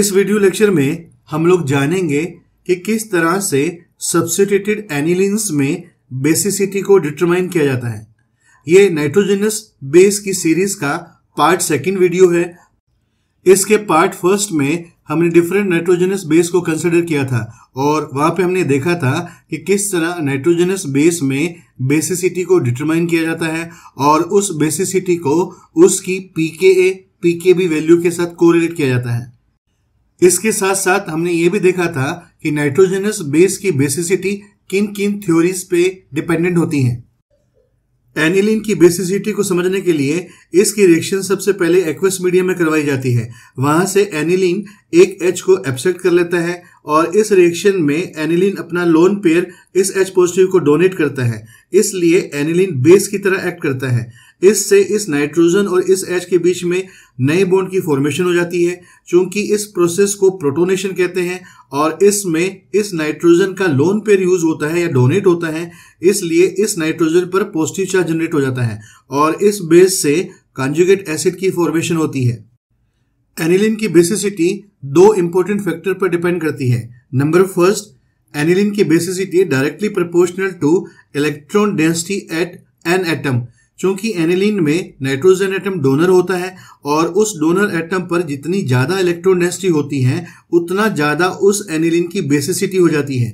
इस video lecture में हम लोग जानेंगे कि किस तरह से सब्सिट्यूटेड एनिलिन्स में बेसिसिटी को डिटरमाइन किया जाता है ये नाइट्रोजनस बेस की सीरीज का पार्ट सेकंड वीडियो है इसके पार्ट फर्स्ट में हमने डिफरेंट नाइट्रोजनस बेस को कंसिडर किया था और वहां पे हमने देखा था कि किस तरह नाइट्रोजनस बेस में बेसिसिटी को डिटरमाइन किया जाता है और उस बेसिसिटी को उसकी पीके ए पीके बी वैल्यू के साथ कोरिलेट किया जाता है इसके साथ साथ हमने ये भी देखा था कि नाइट्रोजनस बेस की बेसिसिटी किन किन थ्योरीज पे डिपेंडेंट होती है एनिलिन की बेसिसिटी को समझने के लिए इसकी रिएक्शन सबसे पहले एक्वेस मीडियम में करवाई जाती है वहां से एनिलिन एक एच को एब्सेक्ट कर लेता है और इस रिएक्शन में एनिलिन अपना लोन पेयर इस एच पॉजिटिव को डोनेट करता है इसलिए एनिलिन बेस की तरह एक्ट करता है इससे इस नाइट्रोजन और इस एच के बीच में नए बॉन्ड की फॉर्मेशन हो जाती है क्योंकि इस प्रोसेस को प्रोटोनेशन कहते हैं और इसमें इस नाइट्रोजन का लोन पेयर यूज होता है या डोनेट होता है इसलिए इस नाइट्रोजन पर पॉजिटिव चार्ज जनरेट हो जाता है और इस बेस से कंजुगेट एसिड की फॉर्मेशन होती है एनिलिन की बेसिसिटी दो इंपॉर्टेंट फैक्टर पर डिपेंड करती है नंबर फर्स्ट एनिलिन की basicity directly proportional to electron density at N atom क्योंकि एनिलीन में नाइट्रोजन एटम डोनर होता है और उस डोनर एटम पर जितनी ज़्यादा इलेक्ट्रोनेसिटी होती है उतना ज़्यादा उस एनिलीन की बेसिसिटी हो जाती है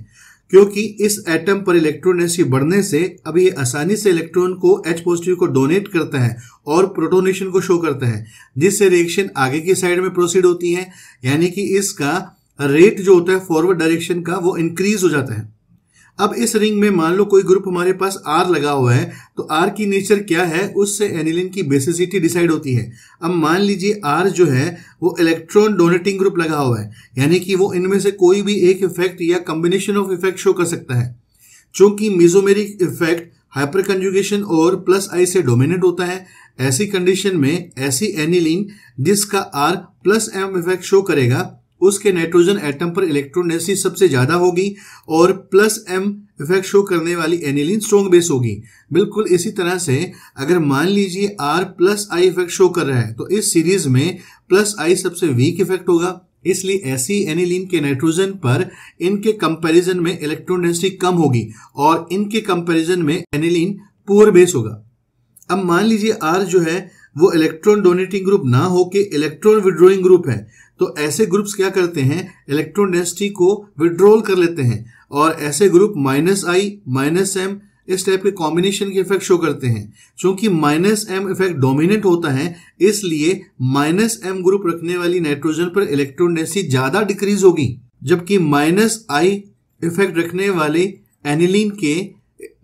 क्योंकि इस एटम पर इलेक्ट्रोनेसिटी बढ़ने से अब ये आसानी से इलेक्ट्रॉन को एच पॉजिटिव को डोनेट करता है और प्रोटोनेशन को शो करता है जिससे रिएक्शन आगे की साइड में प्रोसीड होती है यानी कि इसका रेट जो होता है फॉरवर्ड डायरेक्शन का वो इंक्रीज हो जाता है अब इस रिंग में मान लो कोई ग्रुप हमारे पास आर लगा हुआ है तो आर की नेचर क्या है उससे एनिलिन की बेसिसिटी डिसाइड होती है अब मान लीजिए आर जो है वो इलेक्ट्रॉन डोनेटिंग ग्रुप लगा हुआ है यानी कि वो इनमें से कोई भी एक इफेक्ट या कॉम्बिनेशन ऑफ इफेक्ट शो कर सकता है चूंकि मिजोमेरिक इफेक्ट हाइपर कंजुगेशन और प्लस आई से डोमिनेट होता है ऐसी कंडीशन में ऐसी एनिलिन जिसका R plus M effect show करेगा उसके नाइट्रोजन एटम पर इलेक्ट्रोनेसी सबसे ज़्यादा होगी और प्लस एम इफेक्ट शो करने वाली एनिलिन स्ट्रॉन्ग बेस होगी बिल्कुल इसी तरह से अगर मान लीजिए R plus I effect show कर रहा है तो इस सीरीज में प्लस आई सबसे वीक इफेक्ट होगा इसलिए ऐसी एनिलीन के नाइट्रोजन पर इनके कंपैरिजन में इलेक्ट्रोनेसी कम होगी और इनके कंपैरिजन में एनिलीन पुअर बेस होगा अब मान लीजिए आर जो है वो इलेक्ट्रॉन डोनेटिंग ग्रुप ना होके इलेक्ट्रॉन विड्रोइंग ग्रुप है तो ऐसे ग्रुप्स क्या करते हैं इलेक्ट्रॉन डेंसिटी को विड्रॉल कर लेते हैं और ऐसे group minus I minus M इस टाइप के कॉम्बिनेशन के इफेक्ट शो करते हैं क्योंकि माइनस एम इफेक्ट डोमिनेट होता है इसलिए माइनस एम ग्रुप रखने वाली नाइट्रोजन पर इलेक्ट्रॉन डेंसिटी ज्यादा डिक्रीज होगी जबकि माइनस आई इफेक्ट रखने वाले एनिलीन के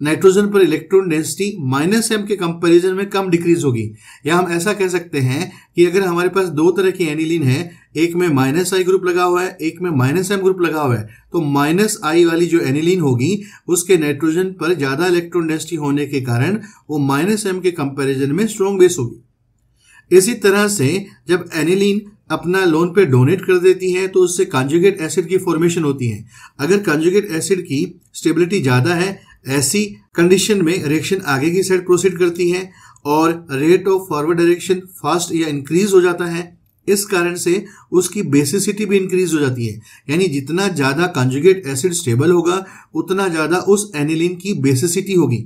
नाइट्रोजन पर इलेक्ट्रॉन डेंसिटी माइनस एम के कंपैरिजन में कम डिक्रीज होगी या हम ऐसा कह सकते हैं कि अगर हमारे पास दो तरह की एनिलीन है एक में माइनस आई ग्रुप लगा हुआ है एक में माइनस एम ग्रुप लगा हुआ है तो माइनस आई वाली जो एनिलीन होगी उसके नाइट्रोजन पर ज्यादा इलेक्ट्रॉन डेंसिटी होने के कारण वो माइनस एम के कंपेरिजन में स्ट्रॉन्ग बेस होगी इसी तरह से जब एनिलीन अपना लोन पे डोनेट कर देती है तो उससे कॉन्जुगेट एसिड की फॉर्मेशन होती है अगर कॉन्जुगेट एसिड की स्टेबिलिटी ज्यादा है ऐसी कंडीशन में रिएक्शन आगे की साइड प्रोसीड करती है और rate of forward direction fast या इंक्रीज हो जाता है इस कारण से उसकी बेसिसिटी भी इंक्रीज हो जाती है यानी जितना ज़्यादा कॉन्जुगेट एसिड स्टेबल होगा उतना ज़्यादा उस एनिलिन की बेसिसिटी होगी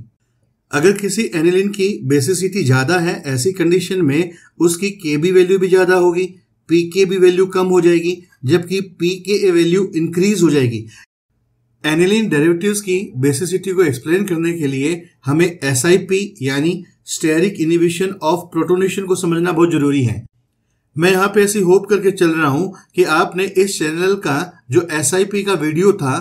अगर किसी एनिलिन की बेसिसिटी ज़्यादा है ऐसी कंडीशन में उसकी के बी वैल्यू भी ज़्यादा होगी पी के बी वैल्यू कम हो जाएगी जबकि पी के ए वैल्यू इंक्रीज हो जाएगी एनिलिन डेरिवेटिव्स की बेसिसिटी को एक्सप्लेन करने के लिए हमें एस यानी स्टेरिक इनिबिशन ऑफ प्रोटोनेशन को समझना बहुत जरूरी है मैं यहाँ पे ऐसी होप करके चल रहा हूँ कि आपने इस चैनल का जो एस का वीडियो था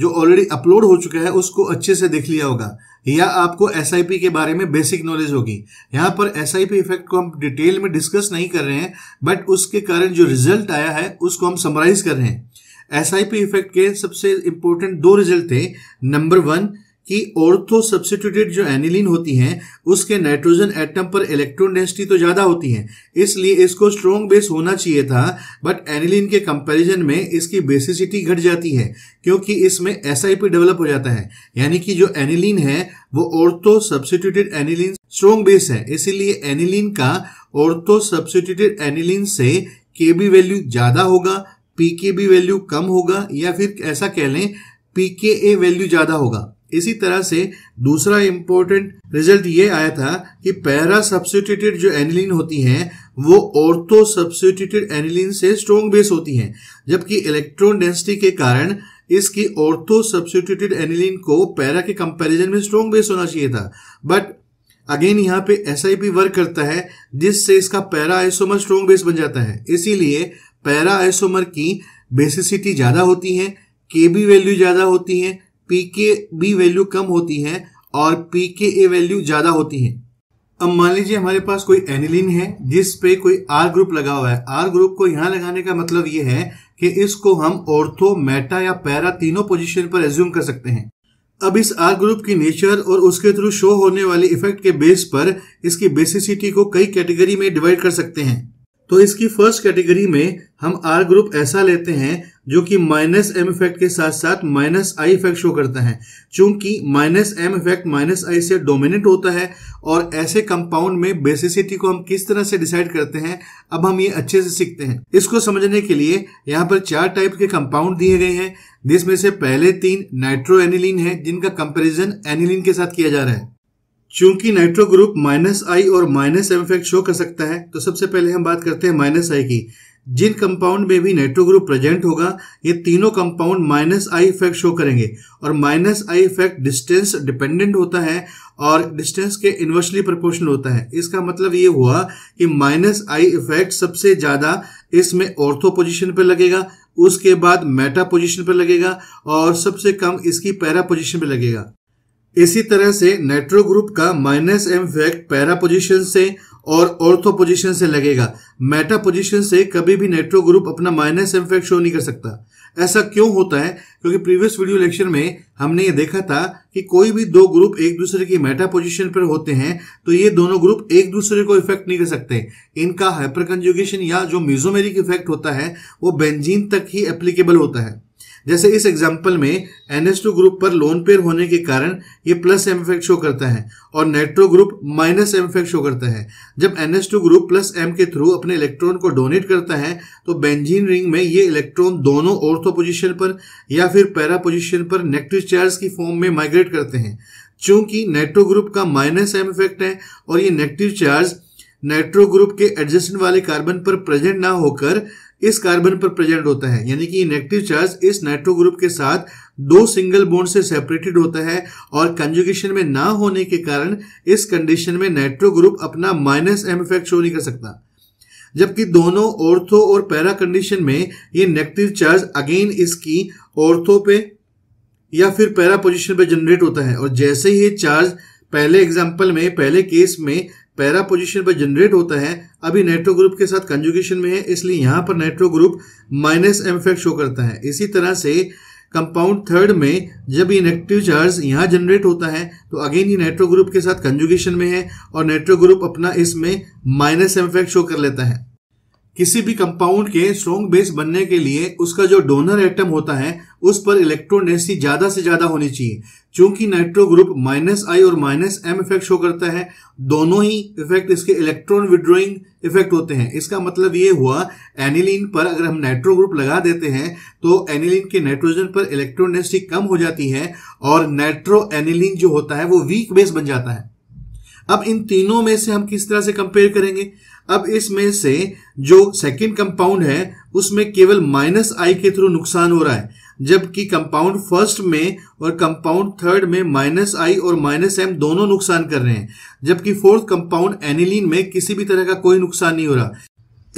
जो ऑलरेडी अपलोड हो चुका है उसको अच्छे से देख लिया होगा या आपको एस के बारे में बेसिक नॉलेज होगी यहाँ पर एस इफेक्ट को हम डिटेल में डिस्कस नहीं कर रहे हैं बट उसके कारण जो रिजल्ट आया है उसको हम समराइज कर रहे हैं एस आई पी इफेक्ट के सबसे इंपॉर्टेंट दो रिजल्ट थे नंबर वन कि ऑर्थो सब्सिट्यूटेड जो एनिलीन होती हैं उसके नाइट्रोजन एटम पर इलेक्ट्रॉन डेंसिटी तो ज़्यादा होती है इसलिए इसको स्ट्रॉन्ग बेस होना चाहिए था बट एनिलीन के कंपैरिजन में इसकी बेसिसिटी घट जाती है क्योंकि इसमें एस डेवलप हो जाता है यानी कि जो एनिलीन है वो ortho substituted aniline strong base है इसीलिए एनिलीन का ऑर्थो सब्सिट्यूटेड एनिलीन से के वैल्यू ज़्यादा होगा पी के बी वैल्यू कम होगा या फिर ऐसा कह लें पी के ए वैल्यू ज़्यादा होगा इसी तरह से दूसरा इम्पोर्टेंट रिजल्ट ये आया था कि पैरा सब्सिट्यूटेड जो एनिलिन होती हैं वो ऑर्थो सब्सिट्यूटेड एनिलिन से स्ट्रोंग बेस होती हैं जबकि इलेक्ट्रॉन डेंसिटी के कारण इसकी ऑर्थो सब्सिट्यूटेड एनिलिन को पैरा के कंपैरिजन में स्ट्रोंग बेस होना चाहिए था बट अगेन यहाँ पे एस वर्क करता है जिससे इसका पैरा आइसोमर स्ट्रोंग बेस बन जाता है इसीलिए पैरा आइसोमर की बेसिसिटी ज़्यादा होती है के बी वैल्यू ज़्यादा होती है पी के बी वैल्यू कम होती है और पी के ए वैल्यू ज़्यादा होती है अब मान लीजिए हमारे पास कोई एनिलिन है जिस पे कोई आर ग्रुप लगा हुआ है आर ग्रुप को यहाँ लगाने का मतलब ये है कि इसको हम ऑर्थो मेटा या पैरा तीनों पोजीशन पर एज्यूम कर सकते हैं अब इस आर ग्रुप की नेचर और उसके थ्रू शो होने वाले इफेक्ट के बेस पर इसकी बेसिसिटी को कई कैटेगरी में डिवाइड कर सकते हैं तो इसकी फर्स्ट कैटेगरी में हम आर ग्रुप ऐसा लेते हैं जो कि माइनस एम इफेक्ट के साथ साथ माइनस आई इफेक्ट शो करता है चूंकि minus M effect minus I से डोमिनेट होता है और ऐसे कंपाउंड में बेसिसिटी को हम किस तरह से डिसाइड करते हैं अब हम ये अच्छे से सीखते हैं इसको समझने के लिए यहाँ पर चार टाइप के कंपाउंड दिए गए हैं जिसमें से पहले तीन नाइट्रो एनिलीन है जिनका कंपेरिजन एनिलीन के साथ किया जा रहा है चूंकि नाइट्रो ग्रुप माइनस आई और माइनस एम इफेक्ट शो कर सकता है तो सबसे पहले हम बात करते हैं माइनस आई की जिन कंपाउंड में भी नाइट्रो ग्रुप प्रेजेंट होगा ये तीनों compound minus I effect show करेंगे और minus I effect distance dependent होता है और डिस्टेंस के इन्वर्सली प्रोपोर्शनल होता है इसका मतलब ये हुआ कि माइनस आई इफेक्ट सबसे ज़्यादा इसमें ऑर्थो पोजिशन पर लगेगा उसके बाद मेटा पोजिशन पर लगेगा और सबसे कम इसकी पैरा पोजिशन पर लगेगा इसी तरह से नाइट्रो ग्रुप का minus M effect para position से और ऑर्थो पोजिशन से लगेगा मेटा पोजिशन से कभी भी नाइट्रो ग्रुप अपना माइनस एम फैक्ट शो नहीं कर सकता ऐसा क्यों होता है क्योंकि प्रीवियस वीडियो लेक्चर में हमने ये देखा था कि कोई भी दो ग्रुप एक दूसरे की मेटा पोजीशन पर होते हैं तो ये दोनों ग्रुप एक दूसरे को इफेक्ट नहीं कर सकते इनका हाइपर कंजुगेशन या जो मिजोमेरिक इफेक्ट होता है वो बेंजीन तक ही एप्लीकेबल होता है जैसे इस एग्जाम्पल में टू ग्रुप पर लोन पेयर होने के कारण ये प्लस एम इफेक्ट शो करता है और nitro group minus M effect show करता है जब टू ग्रुप प्लस एम के थ्रू अपने इलेक्ट्रॉन को डोनेट करता है तो बेंजीन रिंग में ये इलेक्ट्रॉन दोनों ऑर्थो पोजिशन पर या फिर पैरा पोजिशन पर नेगेटिव चार्ज की फॉर्म में माइग्रेट करते हैं चूंकि नेट्रो ग्रुप का माइनस एम इफेक्ट है और ये नेगेटिव चार्ज नेट्रो ग्रुप के एडजस्टेंट वाले कार्बन पर प्रेजेंट ना होकर इस कार्बन पर प्रेजेंट होता है यानी कि नेगेटिव चार्ज इस नाइट्रो ग्रुप के साथ दो सिंगल बोन्ड से सेपरेटेड होता है और कंजुगेशन में ना होने के कारण इस कंडीशन में नाइट्रो ग्रुप अपना माइनस एम इफेक्ट शो नहीं कर सकता जबकि दोनों ऑर्थो और पैरा कंडीशन में ये नेगेटिव चार्ज अगेन इसकी ऑर्थो पे या फिर पैरा पोजिशन पे जनरेट होता है और जैसे ही चार्ज पहले एग्जाम्पल में पहले केस में पैरा पोजीशन पर जनरेट होता है अभी नाइट्रो ग्रुप के साथ कंजुगेशन में है इसलिए यहाँ पर nitro group minus M effect show करता है इसी तरह से कंपाउंड थर्ड में जब इनेक्टिव चार्ज यहाँ जनरेट होता है तो अगेन ये नाइट्रो ग्रुप के साथ कंजुगेशन में है और नाइट्रो ग्रुप अपना इसमें माइनस एम इफेक्ट शो कर लेता है किसी भी कंपाउंड के स्ट्रॉन्ग बेस बनने के लिए उसका जो डोनर एटम होता है उस पर इलेक्ट्रॉन डेंसिटी ज्यादा से ज्यादा होनी चाहिए क्योंकि नाइट्रो ग्रुप माइनस आई और माइनस एम इफेक्ट शो करता है दोनों ही इफेक्ट इसके इलेक्ट्रॉन विड्रोइंग इफेक्ट होते हैं इसका मतलब ये हुआ एनिलीन पर अगर हम नाइट्रो ग्रुप लगा देते हैं तो एनिलीन के नाइट्रोजन पर इलेक्ट्रॉन डेंसिटी कम हो जाती है और नाइट्रो एनिलीन जो होता है वो वीक बेस बन जाता है अब इन तीनों में से हम किस तरह से कंपेयर करेंगे अब इसमें से जो सेकंड कंपाउंड है उसमें केवल माइनस आई के थ्रू नुकसान हो रहा है जबकि कंपाउंड फर्स्ट में और कंपाउंड थर्ड में माइनस आई और माइनस एम दोनों नुकसान कर रहे हैं जबकि फोर्थ कंपाउंड एनिलीन में किसी भी तरह का कोई नुकसान नहीं हो रहा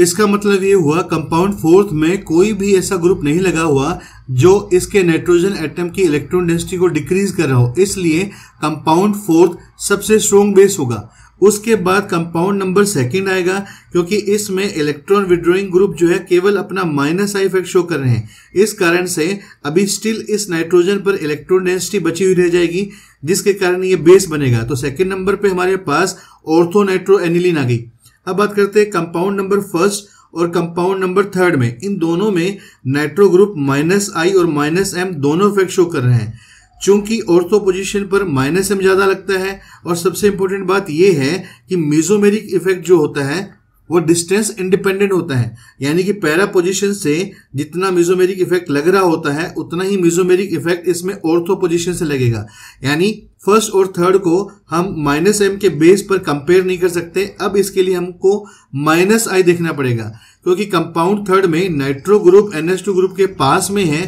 इसका मतलब ये हुआ कंपाउंड फोर्थ में कोई भी ऐसा ग्रुप नहीं लगा हुआ जो इसके नाइट्रोजन एटम की इलेक्ट्रॉन डेंसिटी को डिक्रीज कर रहा हो इसलिए कंपाउंड फोर्थ सबसे स्ट्रोंग बेस होगा उसके बाद कंपाउंड नंबर सेकंड आएगा क्योंकि इसमें इलेक्ट्रॉन विड्रोइंग ग्रुप जो है केवल अपना माइनस आई इफेक्ट शो कर रहे हैं इस कारण से अभी स्टिल इस नाइट्रोजन पर इलेक्ट्रॉन डेंसिटी बची हुई रह जाएगी जिसके कारण ये बेस बनेगा तो सेकेंड नंबर पर हमारे पास ऑर्थो नाइट्रो एनिलिन आ गई अब बात करते हैं कंपाउंड नंबर फर्स्ट और कंपाउंड नंबर थर्ड में इन दोनों में नाइट्रो ग्रुप माइनस आई और माइनस एम दोनों इफेक्ट शो कर रहे हैं चूंकि ऑर्थो पोजिशन पर माइनस एम ज़्यादा लगता है और सबसे इंपॉर्टेंट बात यह है कि मीजोमेरिक इफेक्ट जो होता है वो डिस्टेंस इंडिपेंडेंट होता है यानी कि पैरा पोजिशन से जितना मिजोमेरिक इफेक्ट लग रहा होता है उतना ही मिजोमेरिक इफेक्ट इसमें ऑर्थो पोजिशन से लगेगा यानी फर्स्ट और थर्ड को हम माइनस एम के बेस पर कंपेयर नहीं कर सकते अब इसके लिए हमको माइनस आई देखना पड़ेगा क्योंकि कंपाउंड थर्ड में nitro group N two group के पास में है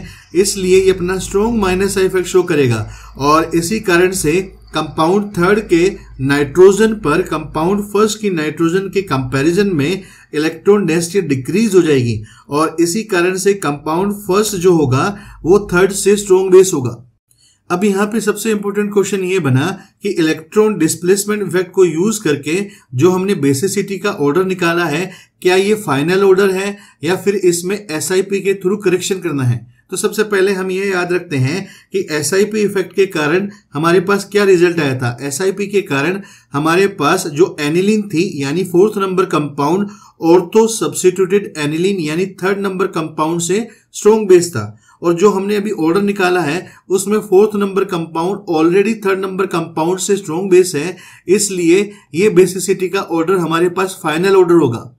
इसलिए ये अपना strong minus I effect show करेगा और इसी कारण से कंपाउंड थर्ड के नाइट्रोजन पर कंपाउंड फर्स्ट की नाइट्रोजन के कंपैरिजन में इलेक्ट्रॉन डेंसिटी डिक्रीज हो जाएगी और इसी कारण से कंपाउंड फर्स्ट जो होगा वो थर्ड से स्ट्रोंग बेस होगा अब यहाँ पे सबसे इंपॉर्टेंट क्वेश्चन ये बना कि इलेक्ट्रॉन डिस्प्लेसमेंट इफेक्ट को यूज करके जो हमने बेसिसिटी का ऑर्डर निकाला है क्या ये फाइनल ऑर्डर है या फिर इसमें एस के थ्रू करेक्शन करना है तो सबसे पहले हम ये याद रखते हैं कि एस इफेक्ट के कारण हमारे पास क्या रिजल्ट आया था एस के कारण हमारे पास जो एनिलिन थी यानी फोर्थ नंबर कंपाउंड तो सब्सिट्यूटेड एनिलिन यानी थर्ड नंबर कंपाउंड से स्ट्रोंग बेस था और जो हमने अभी ऑर्डर निकाला है उसमें fourth number compound already third number compound से स्ट्रोंग बेस है इसलिए ये बेसिसिटी का ऑर्डर हमारे पास फाइनल ऑर्डर होगा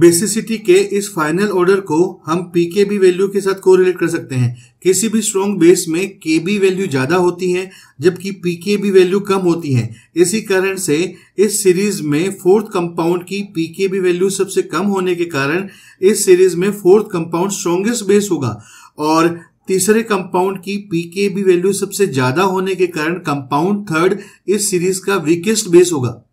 बेसिसिटी के इस फाइनल ऑर्डर को हम पी के बी वैल्यू के साथ कोरिलेट कर सकते हैं किसी भी स्ट्रॉन्ग बेस में के बी वैल्यू ज्यादा होती है जबकि पी के बी वैल्यू कम होती है इसी कारण से इस सीरीज में फोर्थ कंपाउंड की पी के बी वैल्यू सबसे कम होने के कारण इस सीरीज में फोर्थ कंपाउंड स्ट्रॉन्गेस्ट बेस होगा और तीसरे कंपाउंड की पी के बी वैल्यू सबसे ज्यादा होने के कारण कंपाउंड थर्ड इस सीरीज का वीकेस्ट बेस होगा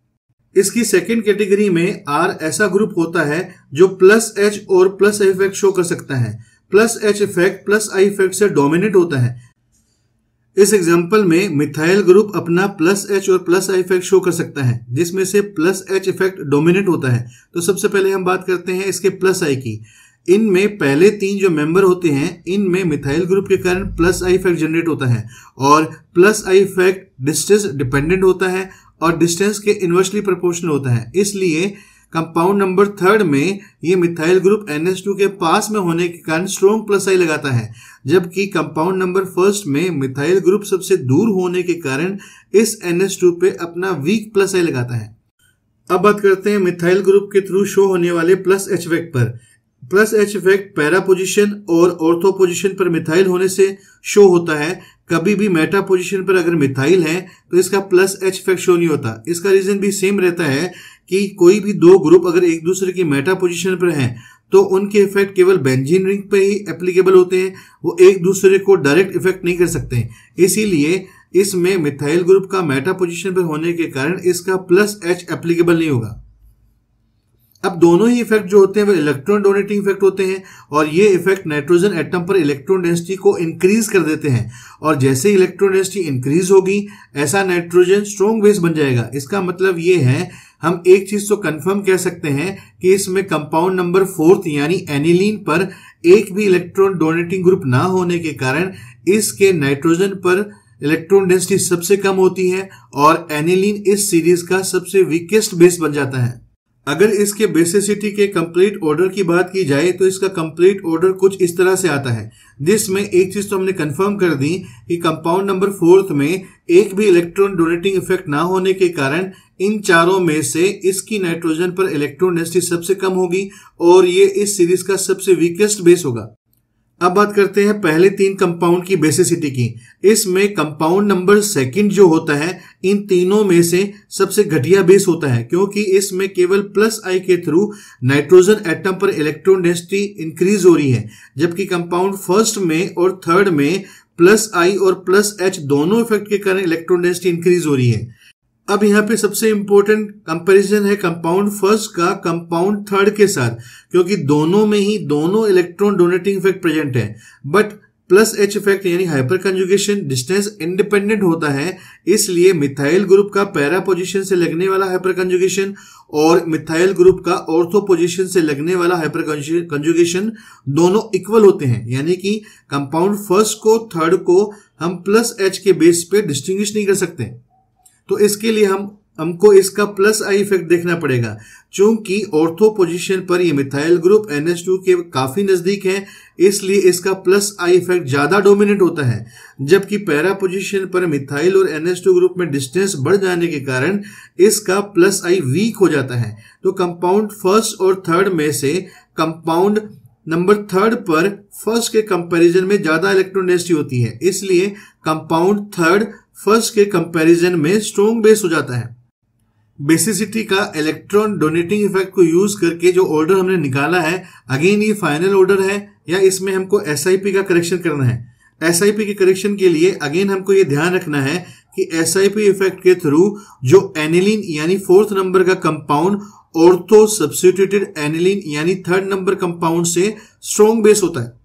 इसकी सेकेंड कैटेगरी में आर ऐसा ग्रुप होता है जो प्लस एच और प्लस इफेक्ट शो कर सकता है plus H effect plus I effect से डोमिनेट होता है इस एग्जाम्पल में मिथाइल ग्रुप अपना प्लस एच और प्लस आई इफेक्ट शो कर सकता है जिसमें से प्लस एच इफेक्ट डोमिनेट होता है तो सबसे पहले हम बात करते हैं इसके प्लस आई की इनमें पहले तीन जो मेंबर होते हैं इनमें मिथाइल ग्रुप के कारण प्लस आई इफेक्ट जनरेट होता है और plus I effect distance dependent होता है और डिस्टेंस के इन्वर्सली प्रोपोर्शनल होता है इसलिए कंपाउंड नंबर थर्ड में ये मिथाइल ग्रुप NH2 के पास में होने के कारण स्ट्रोंग प्लस आई लगाता है जबकि कंपाउंड नंबर फर्स्ट में मिथाइल ग्रुप सबसे दूर होने के कारण इस NH2 पे अपना वीक प्लस आई लगाता है अब बात करते हैं मिथाइल ग्रुप के थ्रू शो होने वाले प्लस एच इफेक्ट पर plus H effect para position और ऑर्थो पोजिशन पर मिथाइल होने से शो होता है कभी भी मेटा पोजीशन पर अगर मिथाइल है तो इसका प्लस एच इफेक्ट शो नहीं होता इसका रीजन भी सेम रहता है कि कोई भी दो ग्रुप अगर एक दूसरे की मेटा पोजीशन पर हैं तो उनके इफेक्ट केवल बेंजीन रिंग पर ही एप्लीकेबल होते हैं वो एक दूसरे को डायरेक्ट इफेक्ट नहीं कर सकते इसीलिए इसमें मिथाइल ग्रुप का मेटा पोजिशन पर होने के कारण इसका प्लस एच एप्लीकेबल नहीं होगा अब दोनों ही इफेक्ट जो होते हैं वो इलेक्ट्रॉन डोनेटिंग इफेक्ट होते हैं और ये इफेक्ट नाइट्रोजन एटम पर इलेक्ट्रॉन डेंसिटी को इंक्रीज कर देते हैं और जैसे ही इलेक्ट्रॉन डेंसिटी इंक्रीज होगी ऐसा नाइट्रोजन स्ट्रॉन्ग बेस बन जाएगा इसका मतलब ये है हम एक चीज तो कंफर्म कह सकते हैं कि इसमें कंपाउंड नंबर फोर्थ यानी एनिलीन पर एक भी इलेक्ट्रॉन डोनेटिंग ग्रुप ना होने के कारण इसके नाइट्रोजन पर इलेक्ट्रॉन डेंसिटी सबसे कम होती है और एनिलीन इस सीरीज का सबसे वीकेस्ट बेस बन जाता है अगर इसके बेसिसिटी के कंप्लीट ऑर्डर की बात की जाए तो इसका कंप्लीट ऑर्डर कुछ इस तरह से आता है जिसमें एक चीज तो हमने कंफर्म कर दी कि कंपाउंड नंबर फोर्थ में एक भी इलेक्ट्रॉन डोनेटिंग इफेक्ट ना होने के कारण इन चारों में से इसकी नाइट्रोजन पर इलेक्ट्रोनेसिटी सबसे कम होगी और ये इस सीरीज का सबसे वीकेस्ट बेस होगा अब बात करते हैं पहले तीन कंपाउंड की बेसिसिटी की इसमें कंपाउंड नंबर सेकंड जो होता है इन तीनों में से सबसे घटिया बेस होता है क्योंकि इसमें केवल प्लस आई के थ्रू नाइट्रोजन एटम पर इलेक्ट्रॉन डेंसिटी इंक्रीज हो रही है जबकि कंपाउंड फर्स्ट में और थर्ड में प्लस आई और प्लस एच दोनों इफेक्ट के कारण इलेक्ट्रॉन डेंसिटी इंक्रीज हो रही है अब यहाँ पे सबसे इंपॉर्टेंट कंपैरिजन है कंपाउंड फर्स्ट का कंपाउंड थर्ड के साथ क्योंकि दोनों में ही दोनों इलेक्ट्रॉन डोनेटिंग इफेक्ट प्रेजेंट है बट प्लस एच इफेक्ट यानी हाइपर कंजुगेशन डिस्टेंस इंडिपेंडेंट होता है इसलिए मिथाइल ग्रुप का पैरा पोजिशन से लगने वाला हाइपर कंजुगेशन और मिथाइल ग्रुप का ऑर्थो पोजिशन से लगने वाला हाइपर कंजुगेशन दोनों इक्वल होते हैं यानी कि कंपाउंड फर्स्ट को थर्ड को हम प्लस एच के बेस पे डिस्टिंग्विश नहीं कर सकते तो इसके लिए हम हमको इसका प्लस आई इफेक्ट देखना पड़ेगा चूंकि ऑर्थो पोजीशन पर ये मिथाइल ग्रुप NH2 के काफी नजदीक है इसलिए इसका प्लस आई इफेक्ट ज्यादा डोमिनेट होता है जबकि पैरा पोजीशन पर मिथाइल और टू ग्रुप में डिस्टेंस बढ़ जाने के कारण इसका प्लस आई वीक हो जाता है तो कंपाउंड फर्स्ट और थर्ड में से कंपाउंड नंबर थर्ड पर फर्स्ट के कंपैरिजन में ज्यादा इलेक्ट्रोनेगेटिविटी होती है इसलिए कंपाउंड थर्ड फर्स्ट के कंपैरिजन में स्ट्रोंग बेस हो जाता है बेसिसिटी का इलेक्ट्रॉन डोनेटिंग इफेक्ट को यूज करके जो ऑर्डर हमने निकाला है अगेन ये फाइनल ऑर्डर है या इसमें हमको एस का करेक्शन करना है एस के करेक्शन के लिए अगेन हमको ये ध्यान रखना है कि एस इफेक्ट के थ्रू जो एनिलीन यानी फोर्थ नंबर का कंपाउंड ऑर्थो सब्सिट्यूटेड एनिलिन यानी थर्ड नंबर कंपाउंड से स्ट्रोंग बेस होता है